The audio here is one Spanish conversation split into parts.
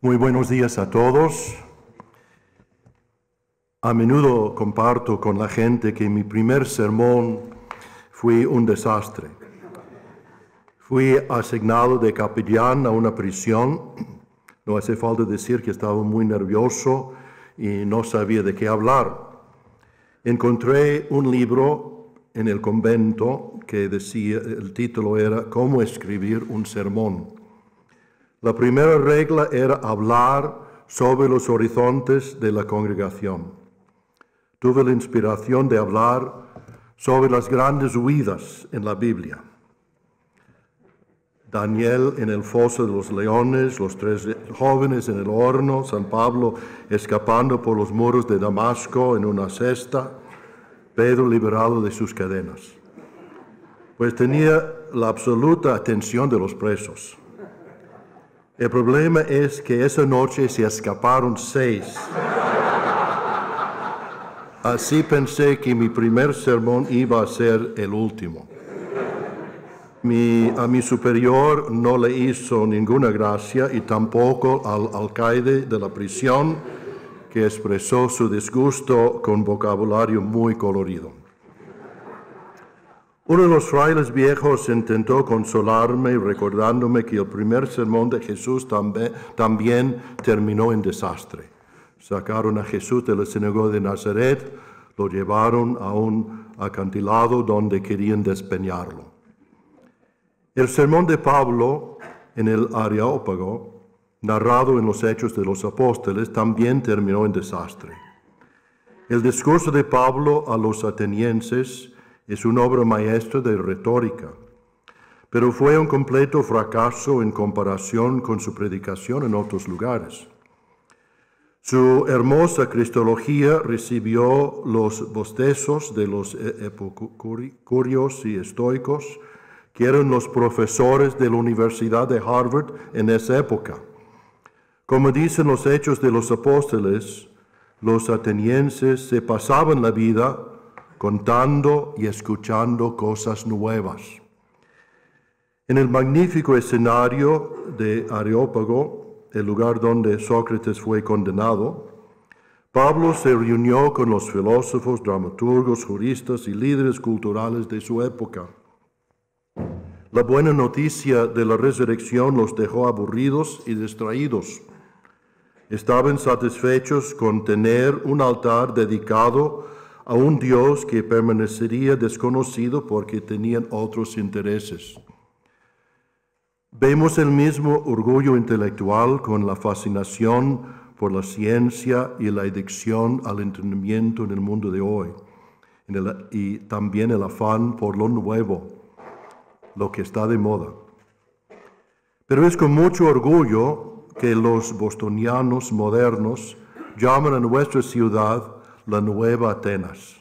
Muy buenos días a todos. A menudo comparto con la gente que mi primer sermón fue un desastre. Fui asignado de capellán a una prisión. No hace falta decir que estaba muy nervioso y no sabía de qué hablar. Encontré un libro en el convento que decía, el título era Cómo escribir un sermón. La primera regla era hablar sobre los horizontes de la congregación. Tuve la inspiración de hablar sobre las grandes huidas en la Biblia. Daniel en el foso de los leones, los tres jóvenes en el horno, San Pablo escapando por los muros de Damasco en una cesta, Pedro liberado de sus cadenas. Pues tenía la absoluta atención de los presos. El problema es que esa noche se escaparon seis. Así pensé que mi primer sermón iba a ser el último. Mi, a mi superior no le hizo ninguna gracia y tampoco al alcaide de la prisión, que expresó su disgusto con vocabulario muy colorido. Uno de los frailes viejos intentó consolarme recordándome que el primer sermón de Jesús también, terminó en desastre. Sacaron a Jesús de la sinagoga de Nazaret, lo llevaron a un acantilado donde querían despeñarlo. El sermón de Pablo en el Areópago, narrado en los Hechos de los Apóstoles, también terminó en desastre. El discurso de Pablo a los atenienses es un obra maestra de retórica, pero fue un completo fracaso en comparación con su predicación en otros lugares. Su hermosa cristología recibió los bostezos de los e-, epicúreos y estoicos, que eran los profesores de la Universidad de Harvard en esa época. Como dicen los hechos de los apóstoles, los atenienses se pasaban la vida contando y escuchando cosas nuevas. En el magnífico escenario de Areópago, el lugar donde Sócrates fue condenado, Pablo se reunió con los filósofos, dramaturgos, juristas y líderes culturales de su época. La buena noticia de la resurrección los dejó aburridos y distraídos. Estaban satisfechos con tener un altar dedicado a un Dios que permanecería desconocido porque tenían otros intereses. Vemos el mismo orgullo intelectual con la fascinación por la ciencia y la adicción al entendimiento en el mundo de hoy, y también el afán por lo nuevo, lo que está de moda. Pero es con mucho orgullo que los bostonianos modernos llaman a nuestra ciudad la nueva Atenas.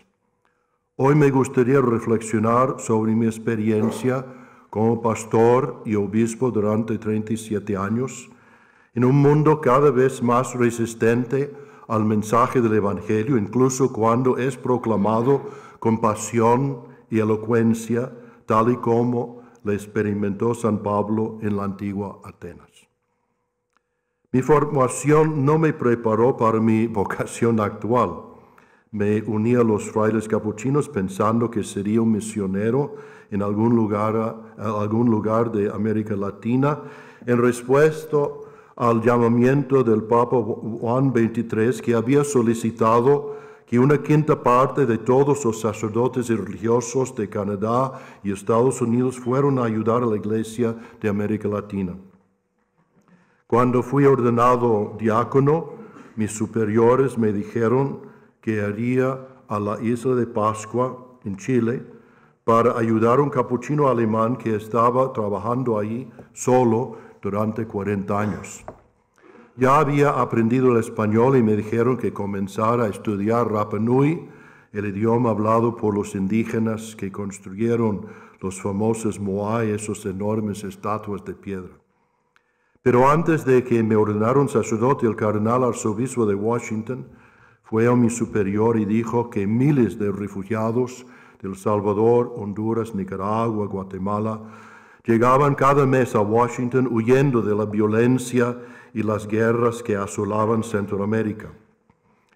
Hoy me gustaría reflexionar sobre mi experiencia como pastor y obispo durante 37 años en un mundo cada vez más resistente al mensaje del Evangelio, incluso cuando es proclamado con pasión y elocuencia, tal y como lo experimentó San Pablo en la antigua Atenas. Mi formación no me preparó para mi vocación actual me uní a los frailes capuchinos pensando que sería un misionero en algún lugar, de América Latina. En respuesta al llamamiento del Papa Juan XXIII, que había solicitado que una quinta parte de todos los sacerdotes y religiosos de Canadá y Estados Unidos fueran a ayudar a la Iglesia de América Latina. Cuando fui ordenado diácono, mis superiores me dijeron que haría a la isla de Pascua en Chile para ayudar a un capuchino alemán que estaba trabajando allí solo durante 40 años. Ya había aprendido el español y me dijeron que comenzara a estudiar Rapa Nui, el idioma hablado por los indígenas que construyeron los famosos Moai, esos enormes estatuas de piedra. Pero antes de que me ordenaron sacerdote el cardenal arzobispo de Washington, fue a mi superior y dijo que miles de refugiados de El Salvador, Honduras, Nicaragua, Guatemala, llegaban cada mes a Washington huyendo de la violencia y las guerras que asolaban Centroamérica.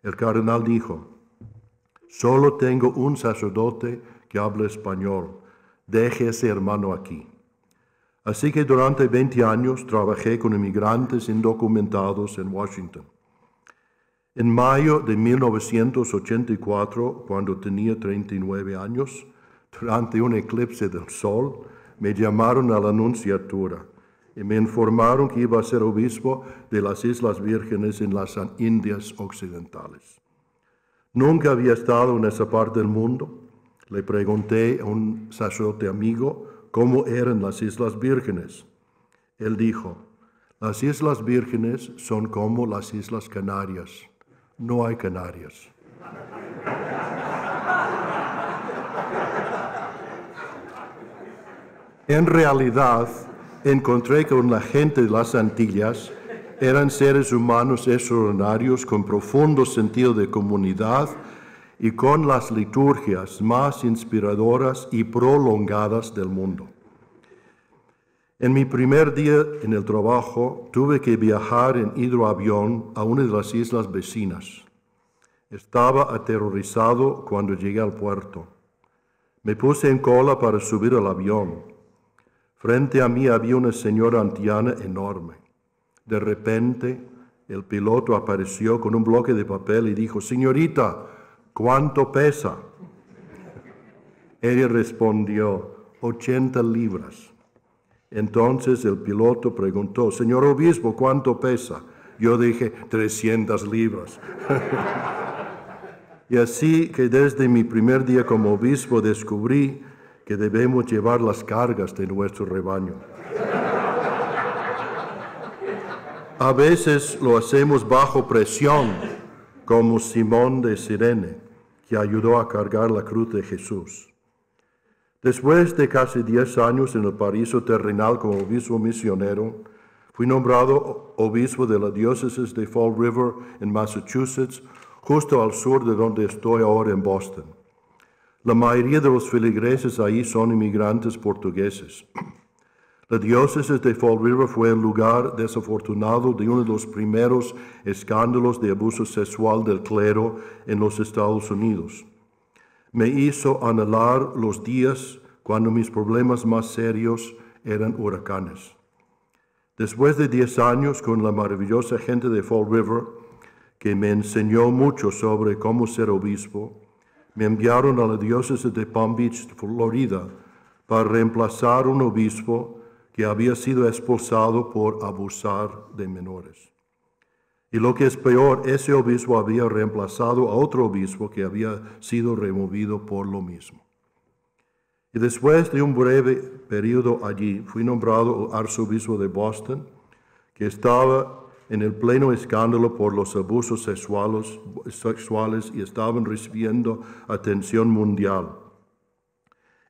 El cardenal dijo, solo tengo un sacerdote que habla español, deje ese hermano aquí. Así que durante 20 años trabajé con inmigrantes indocumentados en Washington. En mayo de 1984, cuando tenía 39 años, durante un eclipse del sol, me llamaron a la Anunciatura y me informaron que iba a ser obispo de las Islas Vírgenes en las Indias Occidentales. Nunca había estado en esa parte del mundo. Le pregunté a un sacerdote amigo cómo eran las Islas Vírgenes. Él dijo, las Islas Vírgenes son como las Islas Canarias no hay canarias. En realidad, encontré con la gente de las Antillas eran seres humanos extraordinarios con profundo sentido de comunidad y con las liturgias más inspiradoras y prolongadas del mundo. En mi primer día en el trabajo tuve que viajar en hidroavión a una de las islas vecinas. Estaba aterrorizado cuando llegué al puerto. Me puse en cola para subir al avión. Frente a mí había una señora antiana enorme. De repente, el piloto apareció con un bloque de papel y dijo, Señorita, ¿cuánto pesa? Ella respondió, 80 libras. Entonces el piloto preguntó, señor obispo, ¿cuánto pesa? Yo dije, 300 libras. y así que desde mi primer día como obispo descubrí que debemos llevar las cargas de nuestro rebaño. A veces lo hacemos bajo presión, como Simón de Sirene, que ayudó a cargar la cruz de Jesús. Después de casi diez años en el paraíso terrenal como obispo misionero, fui nombrado obispo de la diócesis de Fall River en Massachusetts, justo al sur de donde estoy ahora en Boston. La mayoría de los filigreses ahí son inmigrantes portugueses. La diócesis de Fall River fue el lugar desafortunado de uno de los primeros escándalos de abuso sexual del clero en los Estados Unidos me hizo anhelar los días cuando mis problemas más serios eran huracanes. Después de 10 años con la maravillosa gente de Fall River, que me enseñó mucho sobre cómo ser obispo, me enviaron a la diócesis de Palm Beach, Florida, para reemplazar un obispo que había sido expulsado por abusar de menores. Y lo que es peor, ese obispo había reemplazado a otro obispo que había sido removido por lo mismo. Y después de un breve periodo allí, fui nombrado arzobispo de Boston, que estaba en el pleno escándalo por los abusos sexuales, y estaban recibiendo atención mundial.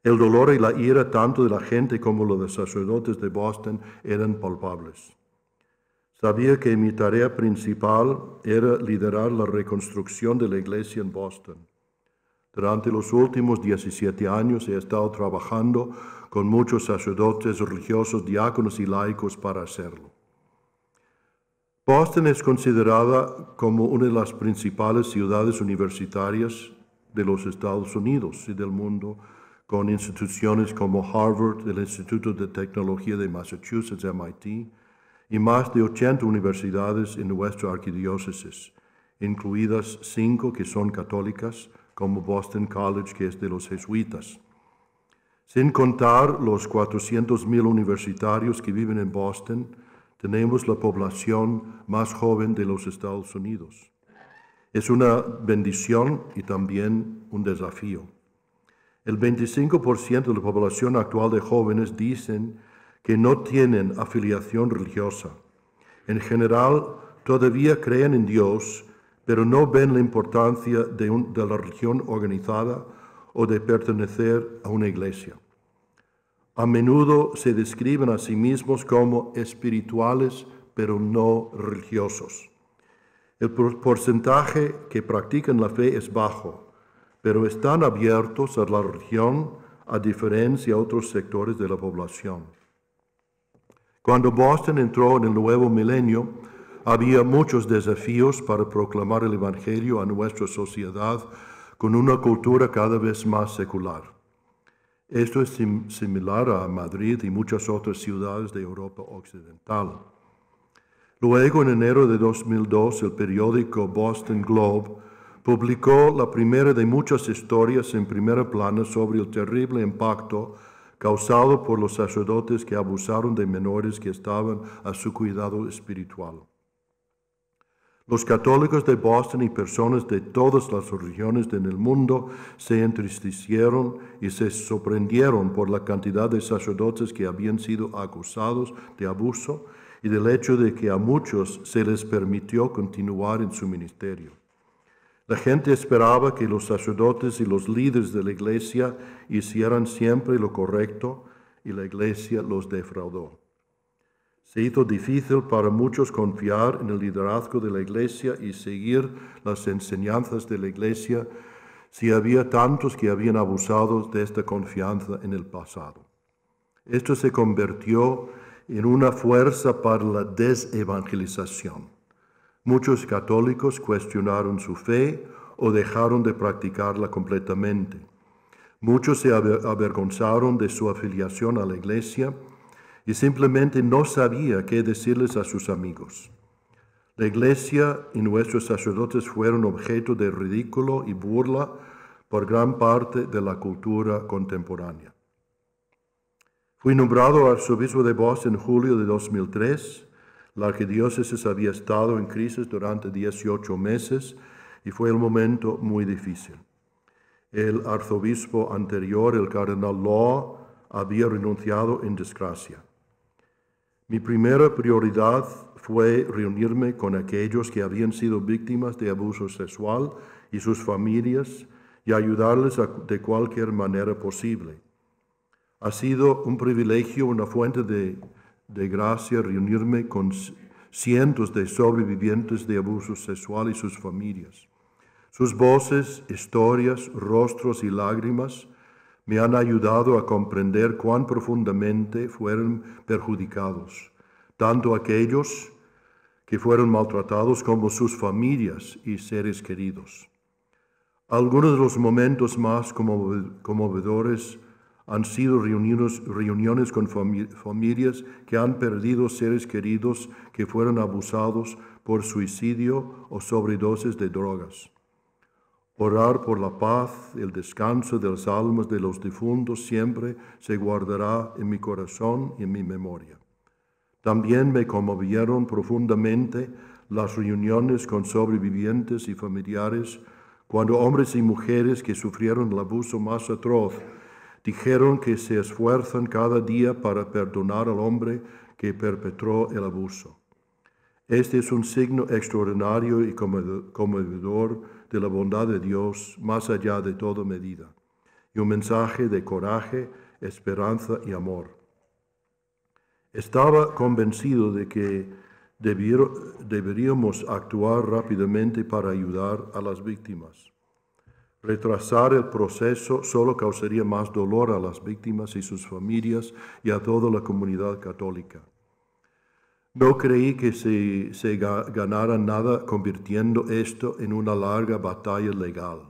El dolor y la ira tanto de la gente como los sacerdotes de Boston eran palpables. Sabía que mi tarea principal era liderar la reconstrucción de la iglesia en Boston. Durante los últimos 17 años he estado trabajando con muchos sacerdotes religiosos, diáconos y laicos para hacerlo. Boston es considerada como una de las principales ciudades universitarias de los Estados Unidos y del mundo, con instituciones como Harvard, el Instituto de Tecnología de Massachusetts, MIT, y más de 80 universidades en nuestra arquidiócesis, incluidas cinco que son católicas, como Boston College, que es de los jesuitas. Sin contar los 400.000 universitarios que viven en Boston, tenemos la población más joven de los Estados Unidos. Es una bendición y también un desafío. El 25% de la población actual de jóvenes dicen que no tienen afiliación religiosa. En general, todavía creen en Dios, pero no ven la importancia de, la religión organizada o de pertenecer a una iglesia. A menudo se describen a sí mismos como espirituales, pero no religiosos. El porcentaje que practican la fe es bajo, pero están abiertos a la religión a diferencia de otros sectores de la población. Cuando Boston entró en el nuevo milenio, había muchos desafíos para proclamar el Evangelio a nuestra sociedad con una cultura cada vez más secular. Esto es similar a Madrid y muchas otras ciudades de Europa Occidental. Luego, en enero de 2002, el periódico Boston Globe publicó la primera de muchas historias en primera plana sobre el terrible impacto causado por los sacerdotes que abusaron de menores que estaban a su cuidado espiritual. Los católicos de Boston y personas de todas las regiones del mundo se entristecieron y se sorprendieron por la cantidad de sacerdotes que habían sido acusados de abuso y del hecho de que a muchos se les permitió continuar en su ministerio. La gente esperaba que los sacerdotes y los líderes de la iglesia hicieran siempre lo correcto y la iglesia los defraudó. Se hizo difícil para muchos confiar en el liderazgo de la iglesia y seguir las enseñanzas de la iglesia si había tantos que habían abusado de esta confianza en el pasado. Esto se convirtió en una fuerza para la desevangelización. Muchos católicos cuestionaron su fe o dejaron de practicarla completamente. Muchos se avergonzaron de su afiliación a la iglesia y simplemente no sabía qué decirles a sus amigos. La iglesia y nuestros sacerdotes fueron objeto de ridículo y burla por gran parte de la cultura contemporánea. Fui nombrado arzobispo de Boston en julio de 2003 la arquidiócesis había estado en crisis durante 18 meses y fue un momento muy difícil. El arzobispo anterior, el cardenal Law, había renunciado en desgracia. Mi primera prioridad fue reunirme con aquellos que habían sido víctimas de abuso sexual y sus familias y ayudarles de cualquier manera posible. Ha sido un privilegio, una fuente de de gracia reunirme con cientos de sobrevivientes de abuso sexual y sus familias. Sus voces, historias, rostros y lágrimas me han ayudado a comprender cuán profundamente fueron perjudicados, tanto aquellos que fueron maltratados como sus familias y seres queridos. Algunos de los momentos más conmovedores han sido reunidos, reuniones con familias que han perdido seres queridos que fueron abusados por suicidio o sobredosis de drogas. Orar por la paz, el descanso de las almas de los difuntos siempre se guardará en mi corazón y en mi memoria. También me conmovieron profundamente las reuniones con sobrevivientes y familiares cuando hombres y mujeres que sufrieron el abuso más atroz dijeron que se esfuerzan cada día para perdonar al hombre que perpetró el abuso. Este es un signo extraordinario y conmovedor de la bondad de Dios más allá de toda medida, y un mensaje de coraje, esperanza y amor. Estaba convencido de que deberíamos actuar rápidamente para ayudar a las víctimas. Retrasar el proceso solo causaría más dolor a las víctimas y sus familias y a toda la comunidad católica. No creí que se, ganara nada convirtiendo esto en una larga batalla legal.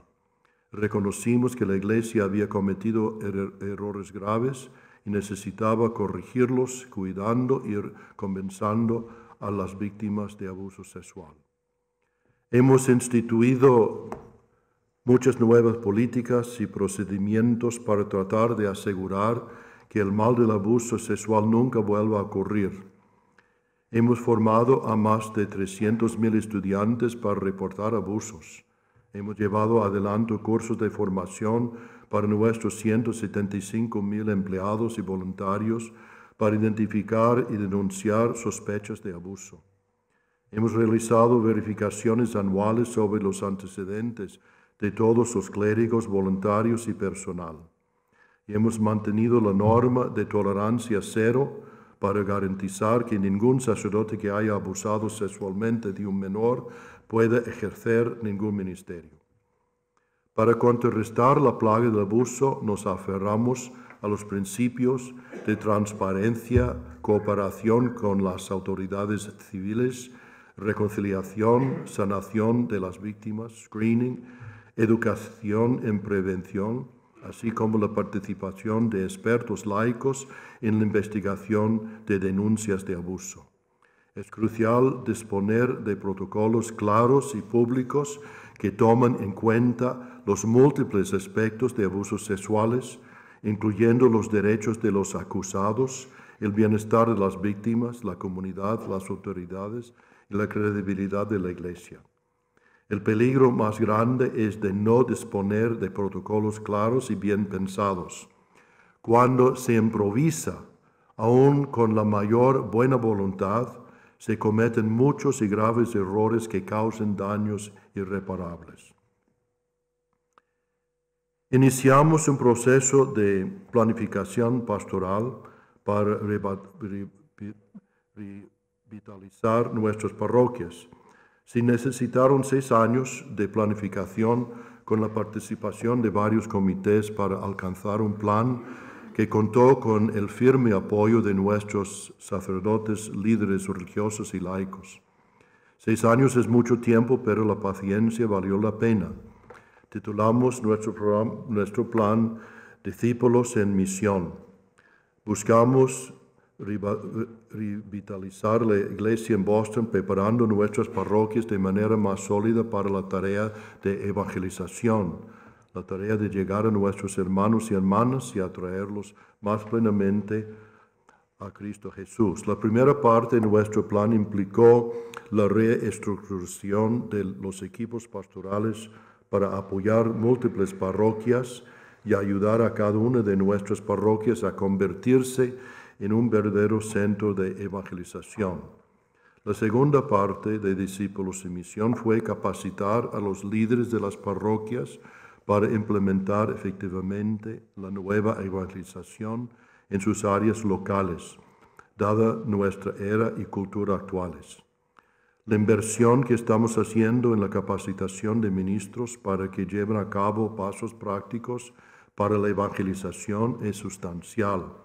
Reconocimos que la Iglesia había cometido er, errores graves y necesitaba corregirlos cuidando y compensando a las víctimas de abuso sexual. Hemos instituido muchas nuevas políticas y procedimientos para tratar de asegurar que el mal del abuso sexual nunca vuelva a ocurrir. Hemos formado a más de 300.000 estudiantes para reportar abusos. Hemos llevado adelante cursos de formación para nuestros 175.000 empleados y voluntarios para identificar y denunciar sospechas de abuso. Hemos realizado verificaciones anuales sobre los antecedentes de todos los clérigos voluntarios y personal. Y hemos mantenido la norma de tolerancia cero para garantizar que ningún sacerdote que haya abusado sexualmente de un menor pueda ejercer ningún ministerio. Para contrarrestar la plaga del abuso, nos aferramos a los principios de transparencia, cooperación con las autoridades civiles, reconciliación, sanación de las víctimas, screening, educación en prevención, así como la participación de expertos laicos en la investigación de denuncias de abuso. Es crucial disponer de protocolos claros y públicos que tomen en cuenta los múltiples aspectos de abusos sexuales, incluyendo los derechos de los acusados, el bienestar de las víctimas, la comunidad, las autoridades y la credibilidad de la Iglesia. El peligro más grande es de no disponer de protocolos claros y bien pensados. Cuando se improvisa, aún con la mayor buena voluntad, se cometen muchos y graves errores que causan daños irreparables. Iniciamos un proceso de planificación pastoral para revitalizar nuestras parroquias. Se necesitaron seis años de planificación con la participación de varios comités para alcanzar un plan que contó con el firme apoyo de nuestros sacerdotes, líderes religiosos y laicos. Seis años es mucho tiempo, pero la paciencia valió la pena. Titulamos nuestro plan Discípulos en Misión. Buscamos revitalizar la iglesia en Boston, preparando nuestras parroquias de manera más sólida para la tarea de evangelización, la tarea de llegar a nuestros hermanos y hermanas y atraerlos más plenamente a Cristo Jesús. La primera parte de nuestro plan implicó la reestructuración de los equipos pastorales para apoyar múltiples parroquias y ayudar a cada una de nuestras parroquias a convertirse en en un verdadero centro de evangelización. La segunda parte de discípulos en misión fue capacitar a los líderes de las parroquias para implementar efectivamente la nueva evangelización en sus áreas locales, dada nuestra era y cultura actuales. La inversión que estamos haciendo en la capacitación de ministros para que lleven a cabo pasos prácticos para la evangelización es sustancial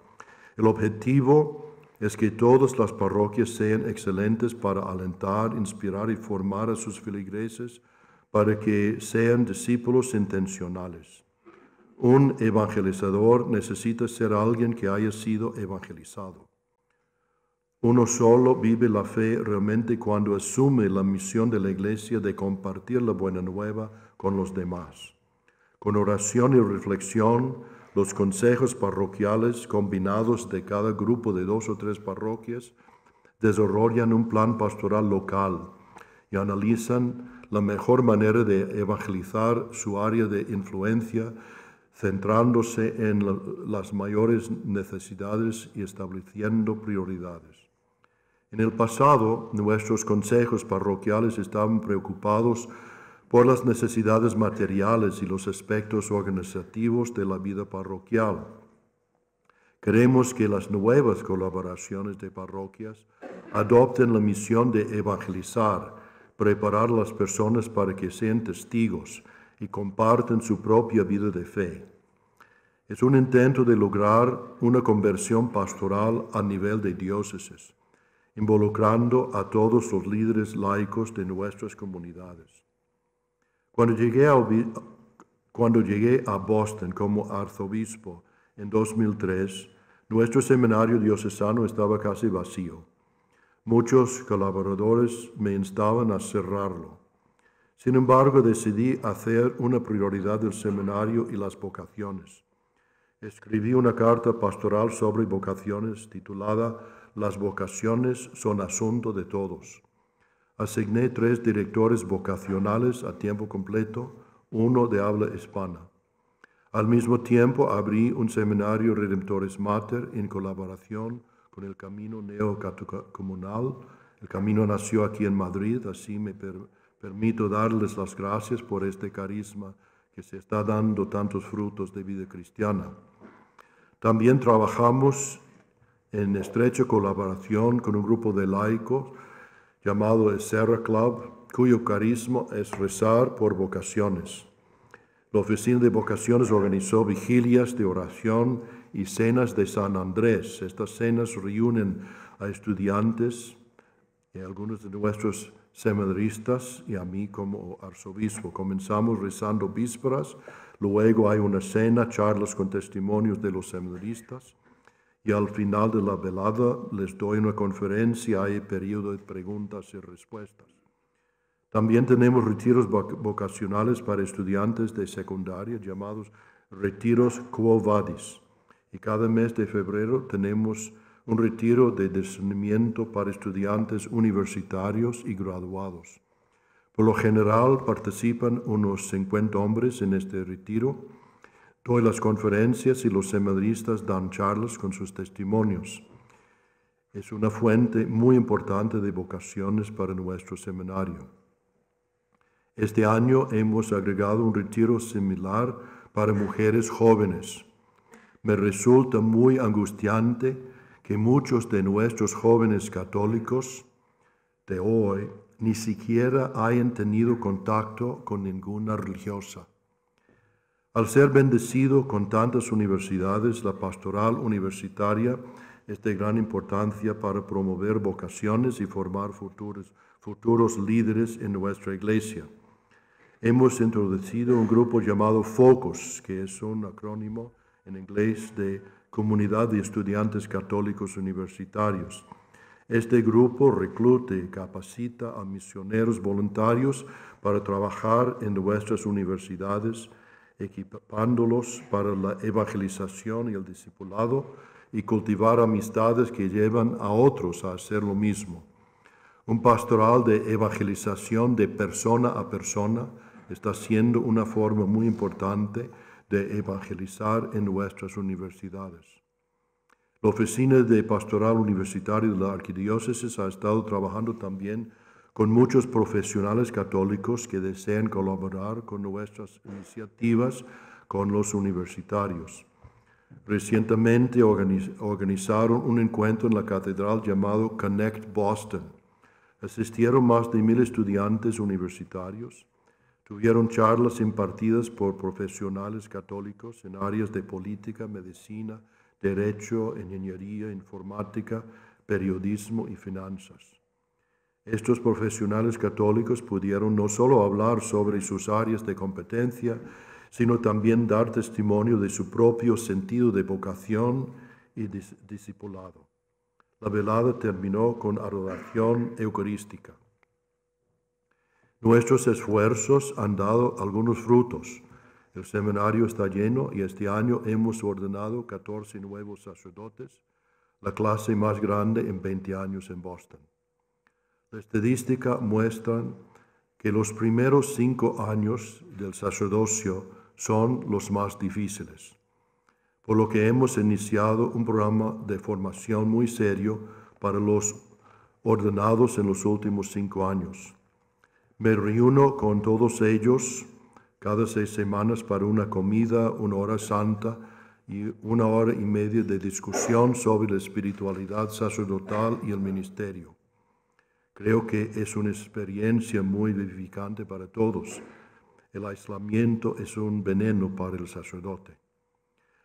el objetivo es que todas las parroquias sean excelentes para alentar, inspirar y formar a sus feligreses para que sean discípulos intencionales. Un evangelizador necesita ser alguien que haya sido evangelizado. Uno solo vive la fe realmente cuando asume la misión de la iglesia de compartir la buena nueva con los demás. Con oración y reflexión, los consejos parroquiales combinados de cada grupo de dos o tres parroquias desarrollan un plan pastoral local y analizan la mejor manera de evangelizar su área de influencia, centrándose en las mayores necesidades y estableciendo prioridades. En el pasado, nuestros consejos parroquiales estaban preocupados por las necesidades materiales y los aspectos organizativos de la vida parroquial. Queremos que las nuevas colaboraciones de parroquias adopten la misión de evangelizar, preparar a las personas para que sean testigos y comparten su propia vida de fe. Es un intento de lograr una conversión pastoral a nivel de diócesis, involucrando a todos los líderes laicos de nuestras comunidades. Cuando llegué a, Boston como arzobispo en 2003, nuestro seminario diocesano estaba casi vacío. Muchos colaboradores me instaban a cerrarlo. Sin embargo, decidí hacer una prioridad del seminario y las vocaciones. Escribí una carta pastoral sobre vocaciones titulada Las vocaciones son asunto de todos asigné tres directores vocacionales a tiempo completo, uno de habla hispana. Al mismo tiempo abrí un seminario Redemptores Mater en colaboración con el Camino Neocomunal. El Camino nació aquí en Madrid, así me permito darles las gracias por este carisma que se está dando tantos frutos de vida cristiana. También trabajamos en estrecha colaboración con un grupo de laicos llamado Serra Club, cuyo carisma es rezar por vocaciones. La Oficina de Vocaciones organizó vigilias de oración y cenas de San Andrés. Estas cenas reúnen a estudiantes y algunos de nuestros seminaristas y a mí como arzobispo. Comenzamos rezando vísperas, luego hay una cena, charlas con testimonios de los seminaristas, y al final de la velada les doy una conferencia y periodo de preguntas y respuestas. También tenemos retiros vocacionales para estudiantes de secundaria llamados retiros Quo Y cada mes de febrero tenemos un retiro de discernimiento para estudiantes universitarios y graduados. Por lo general participan unos 50 hombres en este retiro Hoy las conferencias y los seminaristas dan charlas con sus testimonios. Es una fuente muy importante de vocaciones para nuestro seminario. Este año hemos agregado un retiro similar para mujeres jóvenes. Me resulta muy angustiante que muchos de nuestros jóvenes católicos de hoy ni siquiera hayan tenido contacto con ninguna religiosa. Al ser bendecido con tantas universidades, la pastoral universitaria es de gran importancia para promover vocaciones y formar futuros, líderes en nuestra iglesia. Hemos introducido un grupo llamado FOCUS, que es un acrónimo en inglés de Comunidad de Estudiantes Católicos Universitarios. Este grupo recluta y capacita a misioneros voluntarios para trabajar en nuestras universidades, equipándolos para la evangelización y el discipulado y cultivar amistades que llevan a otros a hacer lo mismo. Un pastoral de evangelización de persona a persona está siendo una forma muy importante de evangelizar en nuestras universidades. La Oficina de Pastoral Universitario de la Arquidiócesis ha estado trabajando también con muchos profesionales católicos que desean colaborar con nuestras iniciativas con los universitarios. Recientemente organizaron un encuentro en la catedral llamado Connect Boston. Asistieron más de mil estudiantes universitarios. Tuvieron charlas impartidas por profesionales católicos en áreas de política, medicina, derecho, ingeniería, informática, periodismo y finanzas. Estos profesionales católicos pudieron no solo hablar sobre sus áreas de competencia, sino también dar testimonio de su propio sentido de vocación y discipulado. La velada terminó con adoración eucarística. Nuestros esfuerzos han dado algunos frutos. El seminario está lleno y este año hemos ordenado 14 nuevos sacerdotes, la clase más grande en 20 años en Boston. La estadística muestra que los primeros cinco años del sacerdocio son los más difíciles, por lo que hemos iniciado un programa de formación muy serio para los ordenados en los últimos cinco años. Me reúno con todos ellos cada seis semanas para una comida, una hora santa y una hora y media de discusión sobre la espiritualidad sacerdotal y el ministerio. Creo que es una experiencia muy vivificante para todos. El aislamiento es un veneno para el sacerdote.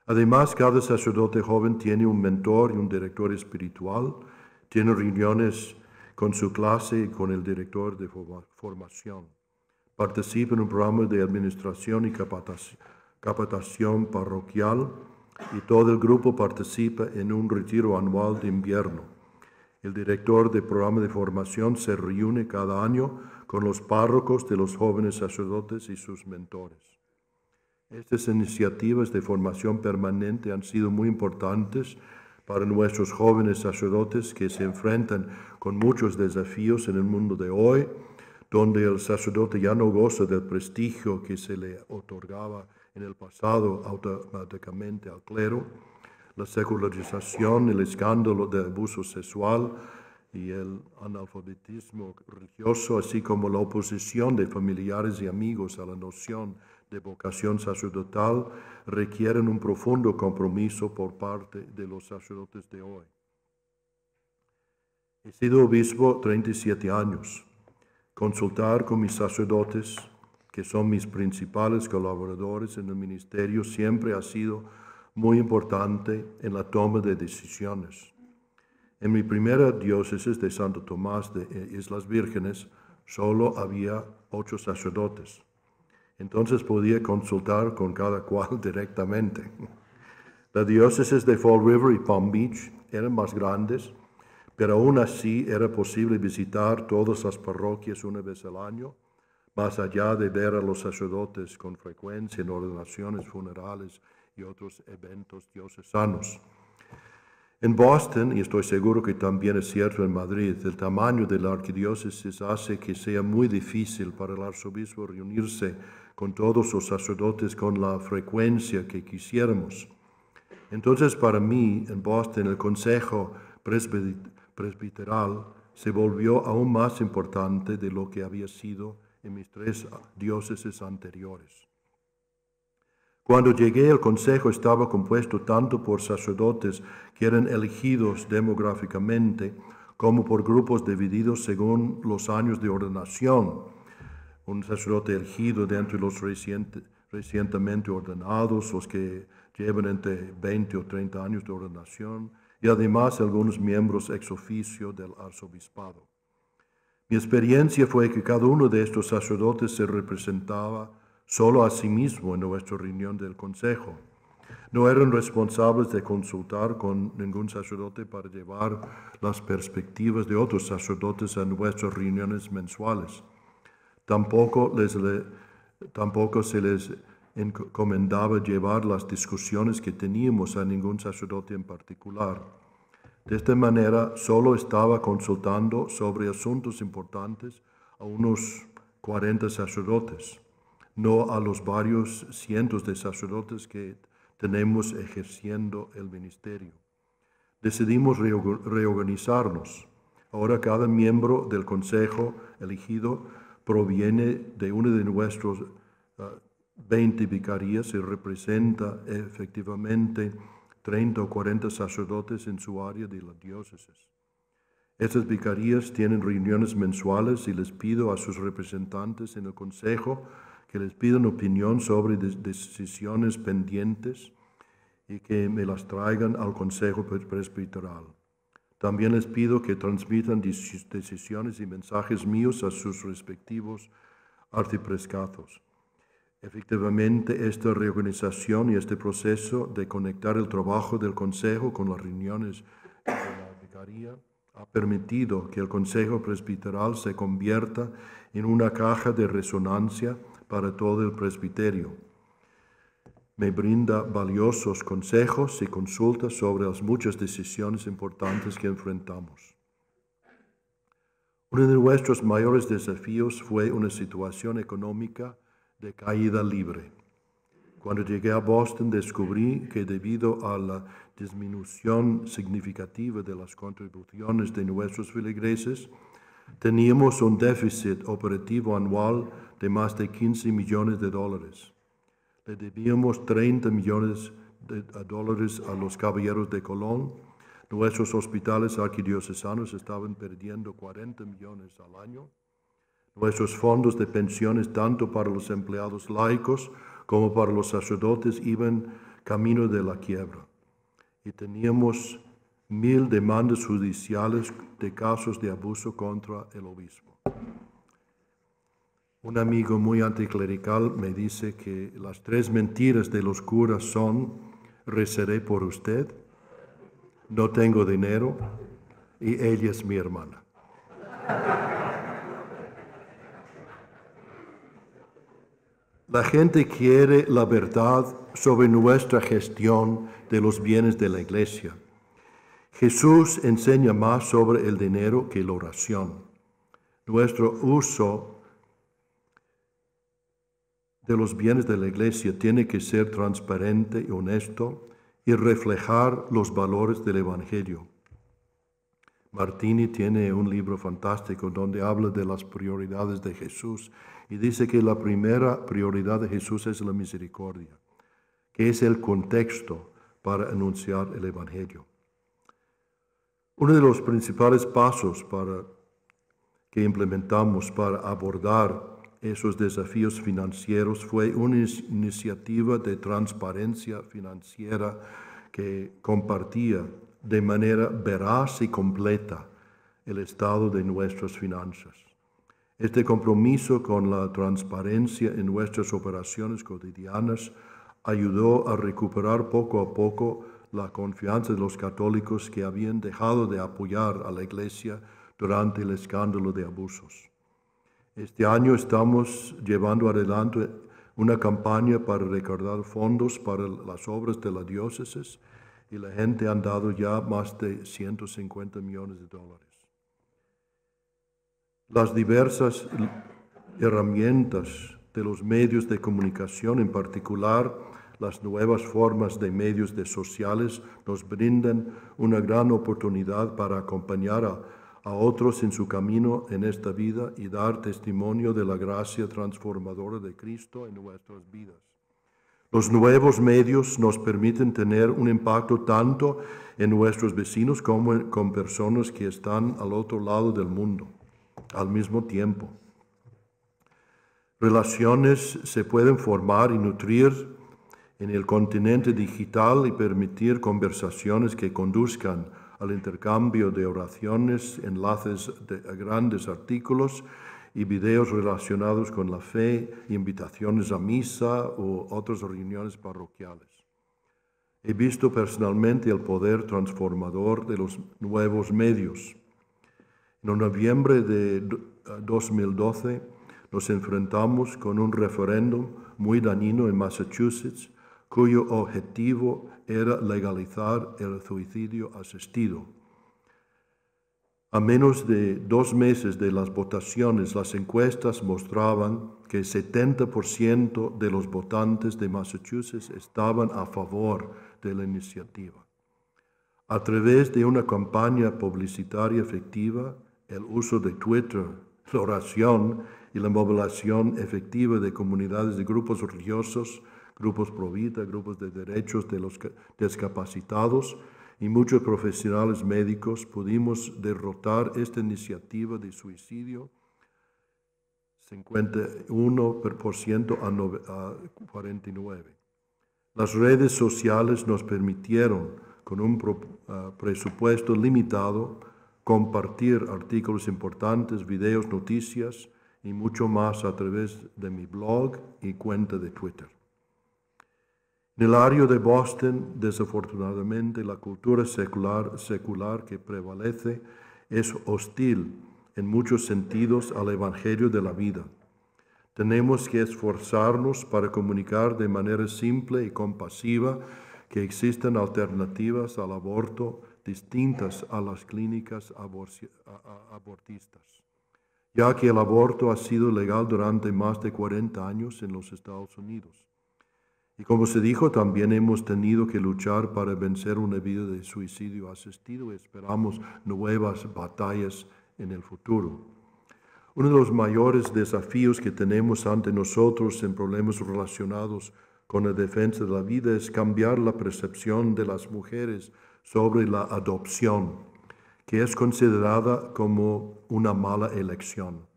Además, cada sacerdote joven tiene un mentor y un director espiritual, tiene reuniones con su clase y con el director de formación. Participa en un programa de administración y capacitación parroquial y todo el grupo participa en un retiro anual de invierno. El director del programa de formación se reúne cada año con los párrocos de los jóvenes sacerdotes y sus mentores. Estas iniciativas de formación permanente han sido muy importantes para nuestros jóvenes sacerdotes que se enfrentan con muchos desafíos en el mundo de hoy, donde el sacerdote ya no goza del prestigio que se le otorgaba en el pasado automáticamente al clero la secularización, el escándalo de abuso sexual y el analfabetismo religioso, así como la oposición de familiares y amigos a la noción de vocación sacerdotal, requieren un profundo compromiso por parte de los sacerdotes de hoy. He sido obispo 37 años. Consultar con mis sacerdotes, que son mis principales colaboradores en el ministerio, siempre ha sido muy importante en la toma de decisiones. En mi primera diócesis de Santo Tomás de eh, Islas Vírgenes solo había ocho sacerdotes. Entonces podía consultar con cada cual directamente. Las diócesis de Fall River y Palm Beach eran más grandes, pero aún así era posible visitar todas las parroquias una vez al año, más allá de ver a los sacerdotes con frecuencia en ordenaciones funerales y otros eventos diocesanos. En Boston, y estoy seguro que también es cierto en Madrid, el tamaño de la arquidiócesis hace que sea muy difícil para el arzobispo reunirse con todos los sacerdotes con la frecuencia que quisiéramos. Entonces, para mí, en Boston, el consejo presbiteral se volvió aún más importante de lo que había sido en mis tres diócesis anteriores. Cuando llegué, al consejo estaba compuesto tanto por sacerdotes que eran elegidos demográficamente como por grupos divididos según los años de ordenación. Un sacerdote elegido de entre los recientemente ordenados, los que llevan entre 20 o 30 años de ordenación, y además algunos miembros ex oficio del arzobispado. Mi experiencia fue que cada uno de estos sacerdotes se representaba solo a sí mismo en nuestra reunión del Consejo. No eran responsables de consultar con ningún sacerdote para llevar las perspectivas de otros sacerdotes a nuestras reuniones mensuales. Tampoco, tampoco se les encomendaba llevar las discusiones que teníamos a ningún sacerdote en particular. De esta manera, solo estaba consultando sobre asuntos importantes a unos 40 sacerdotes no a los varios cientos de sacerdotes que tenemos ejerciendo el ministerio. Decidimos reorganizarnos. Ahora cada miembro del consejo elegido proviene de uno de nuestros 20 ah, vicarías y representa efectivamente 30 o 40 sacerdotes en su área de la diócesis. Estas vicarías tienen reuniones mensuales y les pido a sus representantes en el consejo que les pidan opinión sobre decisiones pendientes y que me las traigan al Consejo Presbiteral. También les pido que transmitan decisiones y mensajes míos a sus respectivos arciprescatos. Efectivamente, esta reorganización y este proceso de conectar el trabajo del Consejo con las reuniones de la Vicaría ha permitido que el Consejo Presbiteral se convierta en una caja de resonancia para todo el presbiterio. Me brinda valiosos consejos y consultas sobre las muchas decisiones importantes que enfrentamos. Uno de nuestros mayores desafíos fue una situación económica de caída libre. Cuando llegué a Boston descubrí que debido a la disminución significativa de las contribuciones de nuestros feligreses, teníamos un déficit operativo anual de más de 15 millones de dólares. Le debíamos 30 millones de dólares a los caballeros de Colón. Nuestros hospitales arquidiocesanos estaban perdiendo 40 millones al año. Nuestros fondos de pensiones, tanto para los empleados laicos como para los sacerdotes, iban camino de la quiebra. Y teníamos mil demandas judiciales de casos de abuso contra el obispo. Un amigo muy anticlerical me dice que las tres mentiras de los curas son, rezaré por usted, no tengo dinero y ella es mi hermana. La gente quiere la verdad sobre nuestra gestión de los bienes de la iglesia. Jesús enseña más sobre el dinero que la oración. Nuestro uso de los bienes de la Iglesia tiene que ser transparente y honesto y reflejar los valores del Evangelio. Martini tiene un libro fantástico donde habla de las prioridades de Jesús y dice que la primera prioridad de Jesús es la misericordia, que es el contexto para anunciar el Evangelio. Uno de los principales pasos para, que implementamos para abordar esos desafíos financieros fue una iniciativa de transparencia financiera que compartía de manera veraz y completa el estado de nuestras finanzas. Este compromiso con la transparencia en nuestras operaciones cotidianas ayudó a recuperar poco a poco la confianza de los católicos que habían dejado de apoyar a la Iglesia durante el escándalo de abusos. Este año estamos llevando adelante una campaña para recaudar fondos para las obras de la diócesis y la gente han dado ya más de 150 millones de dólares. Las diversas herramientas de los medios de comunicación, en particular las nuevas formas de medios de sociales, nos brindan una gran oportunidad para acompañar a a otros en su camino en esta vida y dar testimonio de la gracia transformadora de Cristo en nuestras vidas. Los nuevos medios nos permiten tener un impacto tanto en nuestros vecinos como con personas que están al otro lado del mundo al mismo tiempo. Relaciones se pueden formar y nutrir en el continente digital y permitir conversaciones que conduzcan al intercambio de oraciones, enlaces de, grandes artículos y videos relacionados con la fe, invitaciones a misa u otras reuniones parroquiales. He visto personalmente el poder transformador de los nuevos medios. En noviembre de 2012 eh, nos enfrentamos con un referéndum muy dañino en Massachusetts cuyo objetivo era legalizar el suicidio asistido. A menos de dos meses de las votaciones, las encuestas mostraban que el 70% de los votantes de Massachusetts estaban a favor de la iniciativa. A través de una campaña publicitaria efectiva, el uso de Twitter, la oración y la movilización efectiva de comunidades y grupos religiosos grupos pro grupos de derechos de los discapacitados y muchos profesionales médicos pudimos derrotar esta iniciativa de suicidio 51% a 49%. Las redes sociales nos permitieron, con un ah, presupuesto limitado, compartir artículos importantes, videos, noticias y mucho más a través de mi blog y cuenta de Twitter. En el área de Boston, desafortunadamente, la cultura secular, que prevalece es hostil en muchos sentidos al Evangelio de la vida. Tenemos que esforzarnos para comunicar de manera simple y compasiva que existen alternativas al aborto distintas a las clínicas abortistas, ya que el aborto ha sido legal durante más de 40 años en los Estados Unidos. Y como se dijo, también hemos tenido que luchar para vencer una vida de suicidio asistido y esperamos nuevas batallas en el futuro. Uno de los mayores desafíos que tenemos ante nosotros en problemas relacionados con la defensa de la vida es cambiar la percepción de las mujeres sobre la adopción, que es considerada como una mala elección.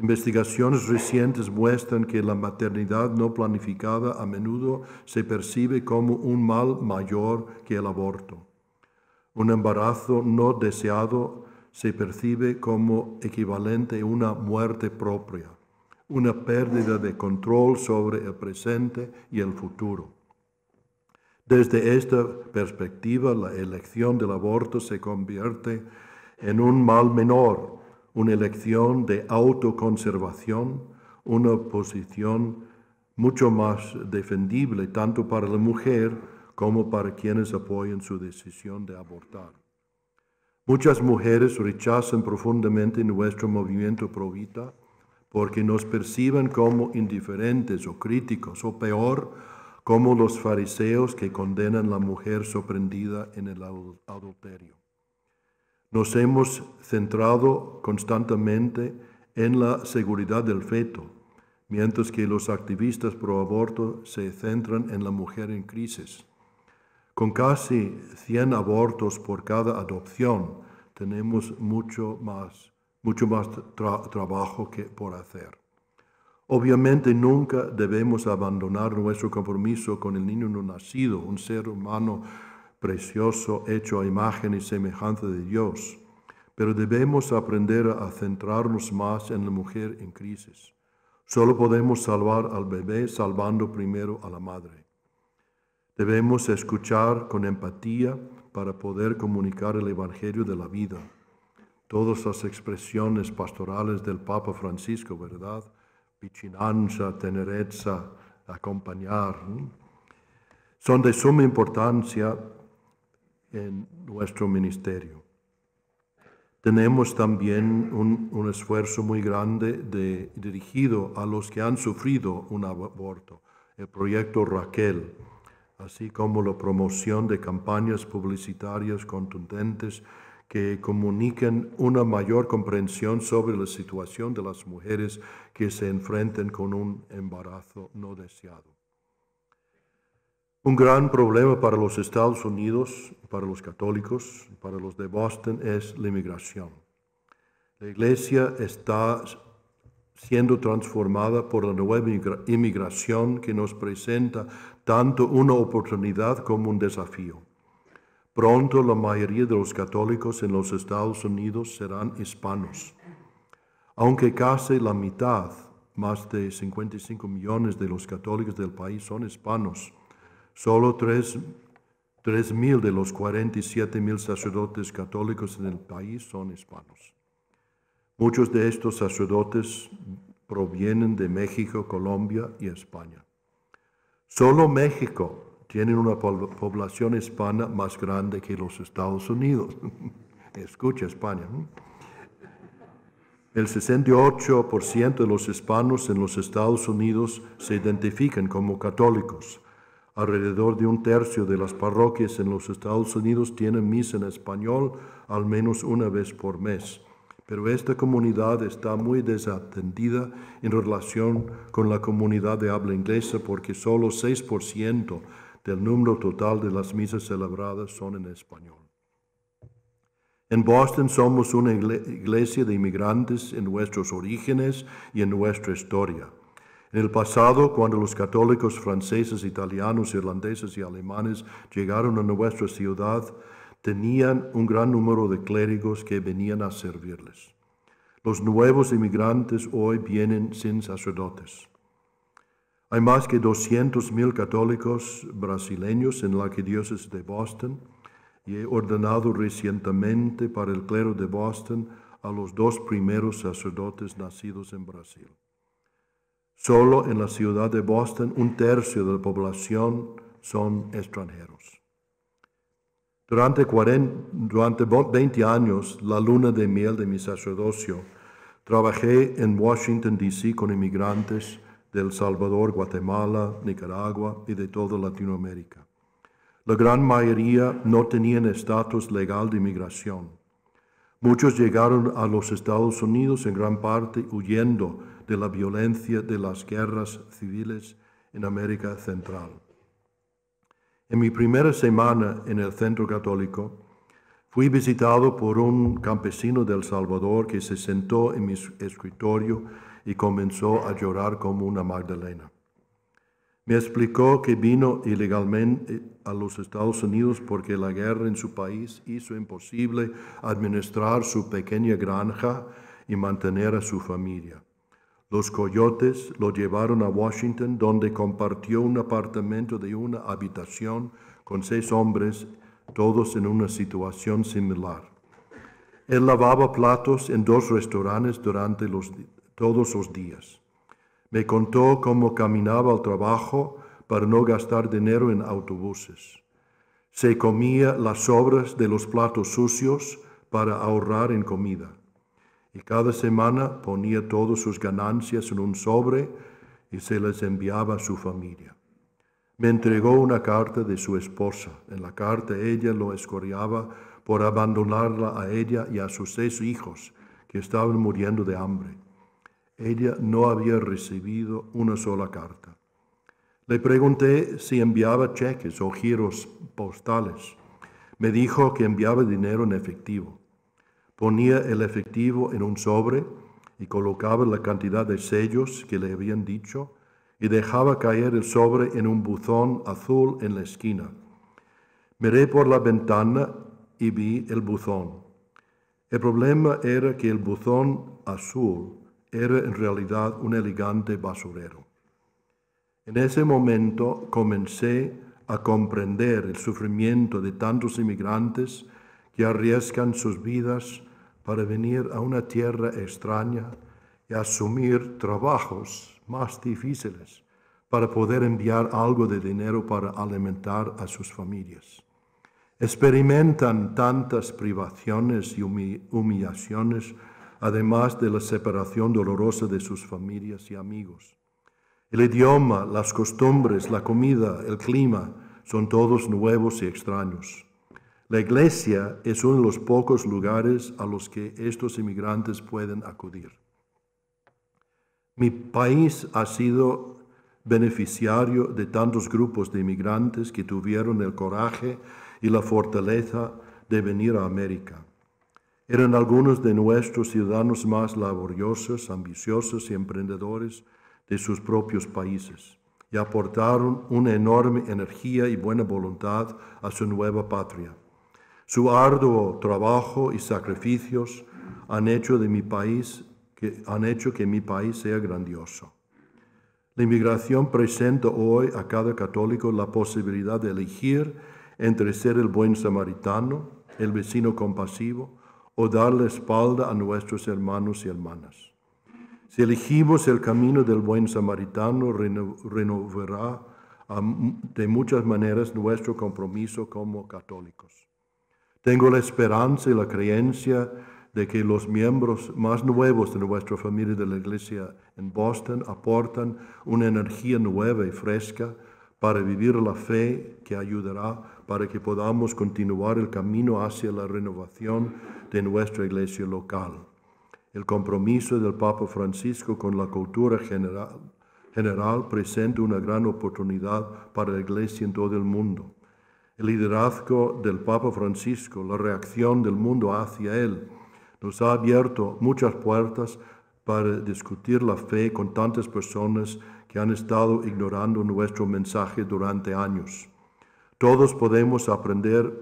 Investigaciones recientes muestran que la maternidad no planificada a menudo se percibe como un mal mayor que el aborto. Un embarazo no deseado se percibe como equivalente a una muerte propia, una pérdida de control sobre el presente y el futuro. Desde esta perspectiva, la elección del aborto se convierte en un mal menor una elección de autoconservación, una posición mucho más defendible tanto para la mujer como para quienes apoyan su decisión de abortar. Muchas mujeres rechazan profundamente nuestro movimiento provita porque nos perciben como indiferentes o críticos o peor, como los fariseos que condenan a la mujer sorprendida en el adulterio. Nos hemos centrado constantemente en la seguridad del feto, mientras que los activistas pro aborto se centran en la mujer en crisis. Con casi 100 abortos por cada adopción, tenemos mucho más, mucho más trabajo que por hacer. Obviamente nunca debemos abandonar nuestro compromiso con el niño no nacido, un ser humano precioso hecho a imagen y semejanza de Dios, pero debemos aprender a centrarnos más en la mujer en crisis. Solo podemos salvar al bebé salvando primero a la madre. Debemos escuchar con empatía para poder comunicar el Evangelio de la vida. Todas las expresiones pastorales del Papa Francisco, ¿verdad? Pichinanza, tenerezza, acompañar, son de suma importancia en nuestro ministerio. Tenemos también un, esfuerzo muy grande dirigido a los que han sufrido un aborto, el proyecto Raquel, así como la promoción de campañas publicitarias contundentes que comuniquen una mayor comprensión sobre la situación de las mujeres que se enfrentan con un embarazo no deseado. Un gran problema para los Estados Unidos, para los católicos, para los de Boston es la inmigración. La iglesia está siendo transformada por la nueva inmigración que nos presenta tanto una oportunidad como un desafío. Pronto la mayoría de los católicos en los Estados Unidos serán hispanos, aunque casi la mitad, más de 55 millones de los católicos del país son hispanos. Solo 3.000 de los 47.000 sacerdotes católicos en el país son hispanos. Muchos de estos sacerdotes provienen de México, Colombia y España. Solo México tiene una población hispana más grande que los Estados Unidos. Escucha España. El 68% de los hispanos en los Estados Unidos se identifican como católicos Alrededor de un tercio de las parroquias en los Estados Unidos tienen misa en español al menos una vez por mes, pero esta comunidad está muy desatendida en relación con la comunidad de habla inglesa porque solo 6% del número total de las misas celebradas son en español. En Boston somos una iglesia de inmigrantes en nuestros orígenes y en nuestra historia. En el pasado, cuando los católicos franceses, italianos, irlandeses y alemanes llegaron a nuestra ciudad, tenían un gran número de clérigos que venían a servirles. Los nuevos inmigrantes hoy vienen sin sacerdotes. Hay más que 200.000 católicos brasileños en la arquidiócesis de Boston y he ordenado recientemente para el clero de Boston a los dos primeros sacerdotes nacidos en Brasil. Solo en la ciudad de Boston un tercio de la población son extranjeros. Durante, 20 años, la luna de miel de mi sacerdocio, trabajé en Washington, D.C. con inmigrantes de El Salvador, Guatemala, Nicaragua y de toda Latinoamérica. La gran mayoría no tenían estatus legal de inmigración. Muchos llegaron a los Estados Unidos en gran parte huyendo de la violencia de las guerras civiles en América Central. En mi primera semana en el centro católico, fui visitado por un campesino del Salvador que se sentó en mi escritorio y comenzó a llorar como una Magdalena. Me explicó que vino ilegalmente a los Estados Unidos porque la guerra en su país hizo imposible administrar su pequeña granja y mantener a su familia. Los coyotes lo llevaron a Washington, donde compartió un apartamento de una habitación con seis hombres, todos en una situación similar. Él lavaba platos en dos restaurantes durante los, todos los días. Me contó cómo caminaba al trabajo para no gastar dinero en autobuses. Se comía las sobras de los platos sucios para ahorrar en comida y cada semana ponía todas sus ganancias en un sobre y se las enviaba a su familia. Me entregó una carta de su esposa. En la carta ella lo escoriaba por abandonarla a ella y a sus seis hijos, que estaban muriendo de hambre. Ella no había recibido una sola carta. Le pregunté si enviaba cheques o giros postales. Me dijo que enviaba dinero en efectivo ponía el efectivo en un sobre y colocaba la cantidad de sellos que le habían dicho y dejaba caer el sobre en un buzón azul en la esquina. Miré por la ventana y vi el buzón. El problema era que el buzón azul era en realidad un elegante basurero. En ese momento comencé a comprender el sufrimiento de tantos inmigrantes que arriesgan sus vidas para venir a una tierra extraña y asumir trabajos más difíciles para poder enviar algo de dinero para alimentar a sus familias. Experimentan tantas privaciones y humillaciones, además de la separación dolorosa de sus familias y amigos. El idioma, las costumbres, la comida, el clima, son todos nuevos y extraños. La iglesia es uno de los pocos lugares a los que estos inmigrantes pueden acudir. Mi país ha sido beneficiario de tantos grupos de inmigrantes que tuvieron el coraje y la fortaleza de venir a América. Eran algunos de nuestros ciudadanos más laboriosos, ambiciosos y emprendedores de sus propios países y aportaron una enorme energía y buena voluntad a su nueva patria. Su arduo trabajo y sacrificios han hecho que mi país sea grandioso. La inmigración presenta hoy a cada católico la posibilidad de elegir entre ser el buen samaritano, el vecino compasivo, o dar la espalda a nuestros hermanos y hermanas. Si elegimos el camino del buen samaritano, renovará de muchas maneras nuestro compromiso como católicos. Tengo la esperanza y la creencia de que los miembros más nuevos de nuestra familia de la Iglesia en Boston aportan una energía nueva y fresca para vivir la fe que ayudará para que podamos continuar el camino hacia la renovación de nuestra iglesia local. El compromiso del Papa Francisco con la cultura general, presenta una gran oportunidad para la iglesia en todo el mundo el liderazgo del Papa Francisco, la reacción del mundo hacia él, nos ha abierto muchas puertas para discutir la fe con tantas personas que han estado ignorando nuestro mensaje durante años. Todos podemos aprender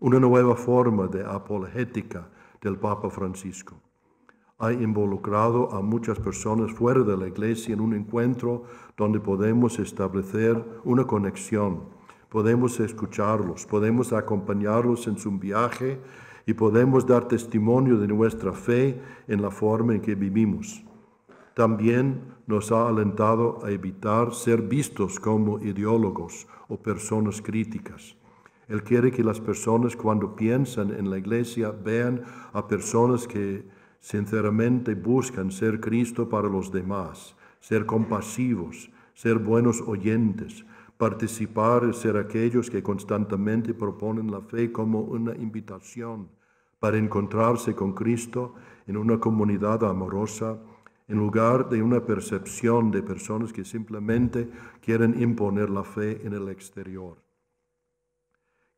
una nueva forma de apologética del Papa Francisco. Ha involucrado a muchas personas fuera de la iglesia en un encuentro donde podemos establecer una conexión podemos escucharlos, podemos acompañarlos en su viaje y podemos dar testimonio de nuestra fe en la forma en que vivimos. También nos ha alentado a evitar ser vistos como ideólogos o personas críticas. Él quiere que las personas cuando piensan en la iglesia vean a personas que sinceramente buscan ser Cristo para los demás, ser compasivos, ser buenos oyentes, Participar ser aquellos que constantemente proponen la fe como una invitación para encontrarse con Cristo en una comunidad amorosa, en lugar de una percepción de personas que simplemente quieren imponer la fe en el exterior.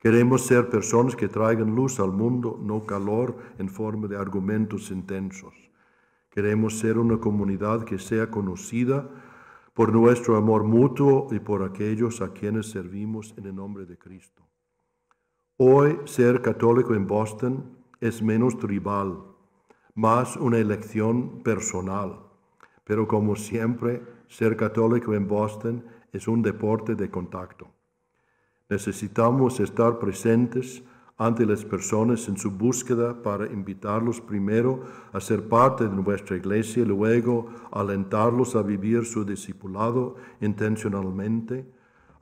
Queremos ser personas que traigan luz al mundo, no calor en forma de argumentos intensos. Queremos ser una comunidad que sea conocida por nuestro amor mutuo y por aquellos a quienes servimos en el nombre de Cristo. Hoy ser católico en Boston es menos tribal, más una elección personal, pero como siempre, ser católico en Boston es un deporte de contacto. Necesitamos estar presentes ante las personas en su búsqueda para invitarlos primero a ser parte de nuestra iglesia y luego alentarlos a vivir su discipulado intencionalmente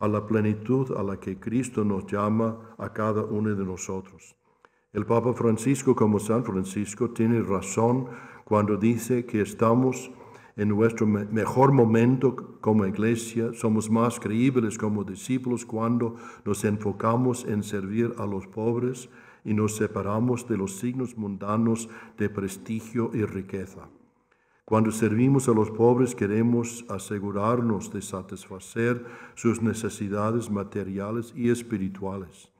a la plenitud a la que Cristo nos llama a cada uno de nosotros. El Papa Francisco, como San Francisco, tiene razón cuando dice que estamos en nuestro mejor momento como iglesia, somos más creíbles como discípulos cuando nos enfocamos en servir a los pobres y nos separamos de los signos mundanos de prestigio y riqueza. Cuando servimos a los pobres queremos asegurarnos de satisfacer sus necesidades materiales y espirituales.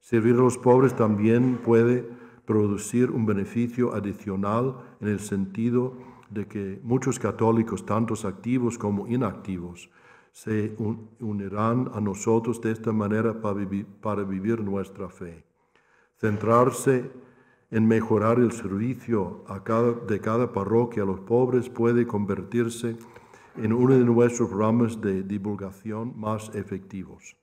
Servir a los pobres también puede producir un beneficio adicional en el sentido de que muchos católicos, tantos activos como inactivos, se unirán a nosotros de esta manera para, vivir nuestra fe. Centrarse en mejorar el servicio de cada parroquia a los pobres puede convertirse en uno de nuestros ramas de divulgación más efectivos.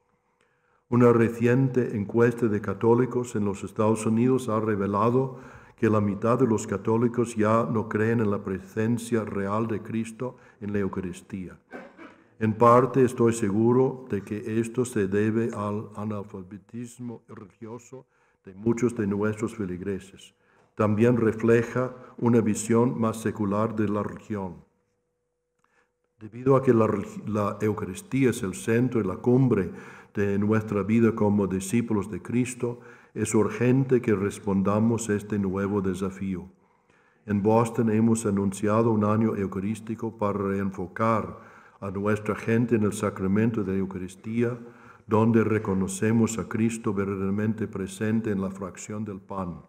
Una reciente encuesta de católicos en los Estados Unidos ha revelado que la mitad de los católicos ya no creen en la presencia real de Cristo en la Eucaristía. En parte estoy seguro de que esto se debe al analfabetismo religioso de muchos de nuestros feligreses. También refleja una visión más secular de la religión. Debido a que la, la Eucaristía es el centro y la cumbre de nuestra vida como discípulos de Cristo, es urgente que respondamos a este nuevo desafío. En Boston hemos anunciado un año eucarístico para reenfocar a nuestra gente en el sacramento de la Eucaristía, donde reconocemos a Cristo verdaderamente presente en la fracción del pan.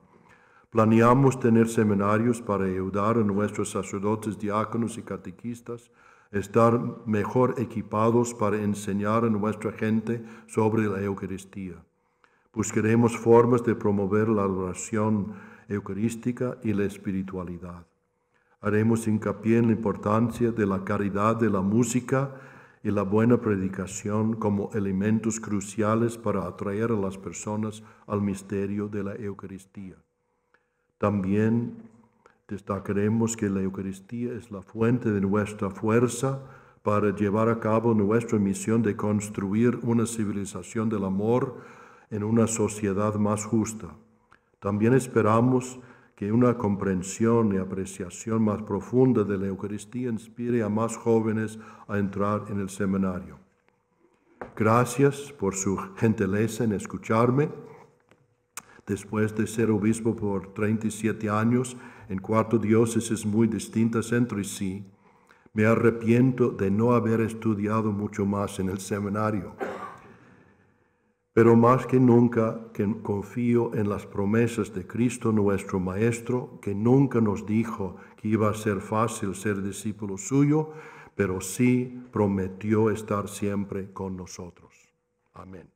Planeamos tener seminarios para ayudar a nuestros sacerdotes, diáconos y catequistas a estar mejor equipados para enseñar a nuestra gente sobre la Eucaristía. Buscaremos formas de promover la oración eucarística y la espiritualidad. Haremos hincapié en la importancia de la caridad de la música y la buena predicación como elementos cruciales para atraer a las personas al misterio de la Eucaristía. También destacaremos que la Eucaristía es la fuente de nuestra fuerza para llevar a cabo nuestra misión de construir una civilización del amor en una sociedad más justa. También esperamos que una comprensión y apreciación más profunda de la Eucaristía inspire a más jóvenes a entrar en el seminario. Gracias por su gentileza en escucharme. Después de ser obispo por 37 años en cuatro diócesis muy distintas entre sí, me arrepiento de no haber estudiado mucho más en el seminario pero más que nunca que confío en las promesas de Cristo nuestro Maestro, que nunca nos dijo que iba a ser fácil ser discípulo suyo, pero sí prometió estar siempre con nosotros. Amén.